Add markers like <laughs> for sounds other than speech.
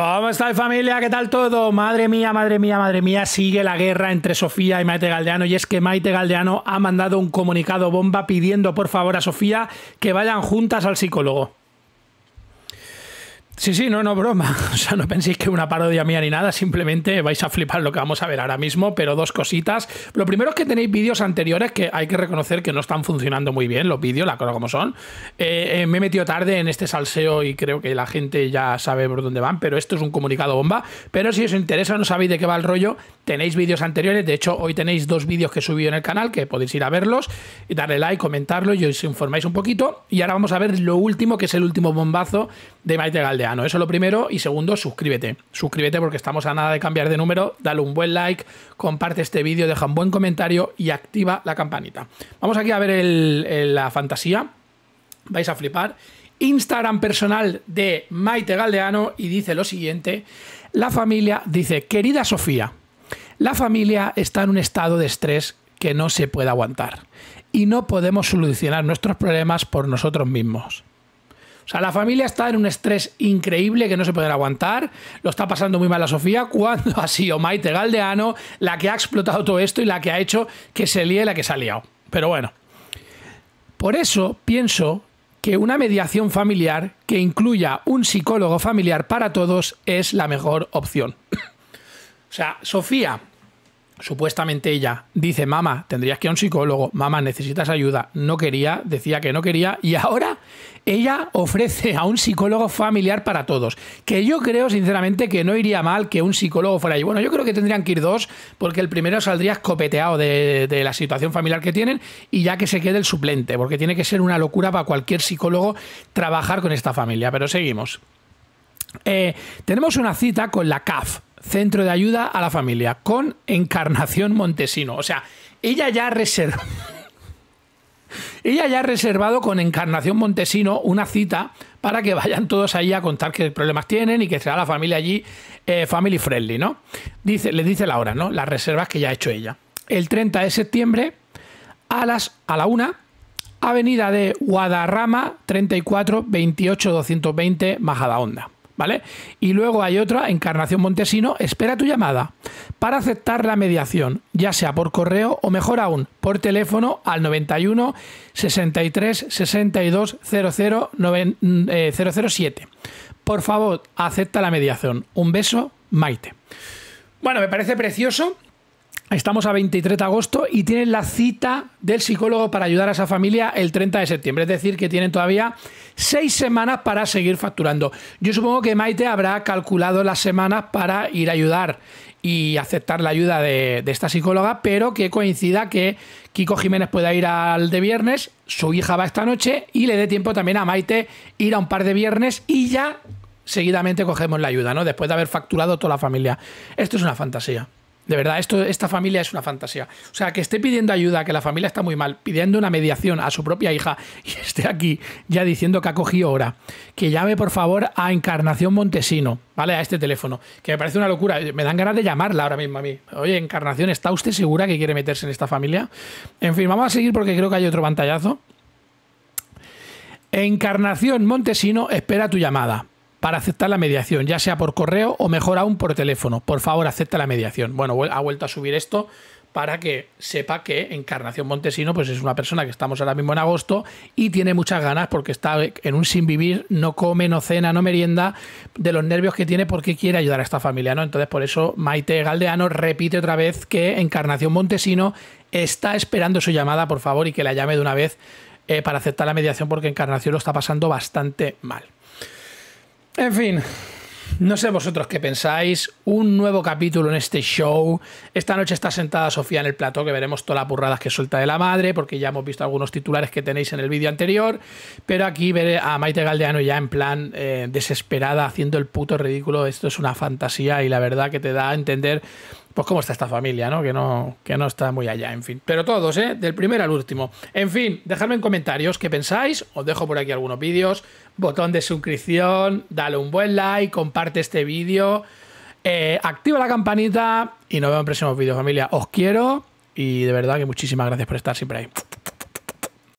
¿Cómo estáis familia? ¿Qué tal todo? Madre mía, madre mía, madre mía, sigue la guerra entre Sofía y Maite Galdeano y es que Maite Galdeano ha mandado un comunicado bomba pidiendo por favor a Sofía que vayan juntas al psicólogo. Sí, sí, no, no, broma. <laughs> O sea, no penséis que una parodia mía ni nada, simplemente vais a flipar lo que vamos a ver ahora mismo, pero dos cositas. Lo primero es que tenéis vídeos anteriores que hay que reconocer que no están funcionando muy bien, los vídeos, la cosa como son. Eh, eh, me he metido tarde en este salseo y creo que la gente ya sabe por dónde van, pero esto es un comunicado bomba. Pero si os interesa, no sabéis de qué va el rollo, tenéis vídeos anteriores. De hecho, hoy tenéis dos vídeos que he subido en el canal que podéis ir a verlos, y darle like, comentarlo y os informáis un poquito. Y ahora vamos a ver lo último, que es el último bombazo de Maite Galdea. Eso es lo primero. Y segundo, suscríbete. Suscríbete porque estamos a nada de cambiar de número. Dale un buen like, comparte este vídeo, deja un buen comentario y activa la campanita. Vamos aquí a ver la fantasía. Vais a flipar. Instagram personal de Maite Galdeano y dice lo siguiente. La familia dice, querida Sofía, la familia está en un estado de estrés que no se puede aguantar y no podemos solucionar nuestros problemas por nosotros mismos. O sea, la familia está en un estrés increíble que no se pueden aguantar. Lo está pasando muy mal la Sofía cuando ha sido Maite Galdeano la que ha explotado todo esto y la que ha hecho que se líe la que se ha liado. Pero bueno. Por eso pienso que una mediación familiar que incluya un psicólogo familiar para todos es la mejor opción. <coughs> o sea, Sofía Supuestamente ella dice, mamá, tendrías que ir a un psicólogo, mamá, necesitas ayuda. No quería, decía que no quería, y ahora ella ofrece a un psicólogo familiar para todos. Que yo creo, sinceramente, que no iría mal que un psicólogo fuera ahí. Bueno, yo creo que tendrían que ir dos, porque el primero saldría escopeteado de, la situación familiar que tienen, y ya que se quede el suplente, porque tiene que ser una locura para cualquier psicólogo trabajar con esta familia. Pero seguimos. Eh, tenemos una cita con la CAF, Centro de Ayuda a la Familia, con Encarnación Montesino. O sea, ella ya reserva. <laughs> Ella ya ha reservado con Encarnación Montesino una cita para que vayan todos ahí a contar qué problemas tienen y que sea la familia allí eh, family friendly, ¿no? Dice, les dice la hora, ¿no? Las reservas que ya ha hecho ella. El 30 de septiembre a las a la una, Avenida de Guadarrama 34 28 220 Majadahonda. ¿vale? Y luego hay otra, Encarnación Montesino, espera tu llamada para aceptar la mediación, ya sea por correo o mejor aún, por teléfono al 91 63 62 00 007. Por favor, acepta la mediación. Un beso, Maite. Bueno, me parece precioso Estamos a 23 de agosto y tienen la cita del psicólogo para ayudar a esa familia el 30 de septiembre. Es decir, que tienen todavía seis semanas para seguir facturando. Yo supongo que Maite habrá calculado las semanas para ir a ayudar y aceptar la ayuda de, de esta psicóloga, pero que coincida que Kiko Jiménez pueda ir al de viernes, su hija va esta noche y le dé tiempo también a Maite ir a un par de viernes y ya seguidamente cogemos la ayuda, ¿no? Después de haber facturado toda la familia. Esto es una fantasía. De verdad, esto, esta familia es una fantasía. O sea, que esté pidiendo ayuda, que la familia está muy mal, pidiendo una mediación a su propia hija <laughs> y esté aquí ya diciendo que ha cogido hora. Que llame, por favor, a Encarnación Montesino, ¿vale? A este teléfono. Que me parece una locura. Me dan ganas de llamarla ahora mismo a mí. Oye, Encarnación, ¿está usted segura que quiere meterse en esta familia? En fin, vamos a seguir porque creo que hay otro pantallazo. Encarnación Montesino espera tu llamada para aceptar la mediación, ya sea por correo o mejor aún por teléfono. Por favor, acepta la mediación. Bueno, ha vuelto a subir esto para que sepa que Encarnación Montesino pues es una persona que estamos ahora mismo en agosto y tiene muchas ganas porque está en un sin vivir, no come, no cena, no merienda, de los nervios que tiene porque quiere ayudar a esta familia, ¿no? Entonces por eso Maite Galdeano repite otra vez que Encarnación Montesino está esperando su llamada, por favor, y que la llame de una vez eh, para aceptar la mediación porque Encarnación lo está pasando bastante mal. En fin, no sé vosotros qué pensáis. Un nuevo capítulo en este show. Esta noche está sentada Sofía en el plató, que veremos todas las burradas que suelta de la madre, porque ya hemos visto algunos titulares que tenéis en el vídeo anterior. Pero aquí veré a Maite Galdeano ya en plan eh, desesperada, haciendo el puto ridículo. Esto es una fantasía y la verdad que te da a entender pues cómo está esta familia, ¿no? Que no, que no está muy allá, en fin. Pero todos, ¿eh? Del primero al último. En fin, dejadme en comentarios qué pensáis. Os dejo por aquí algunos vídeos. Botón de suscripción, dale un buen like, comparte este vídeo, eh, activa la campanita y nos vemos en próximos vídeos, familia. Os quiero y de verdad que muchísimas gracias por estar siempre ahí.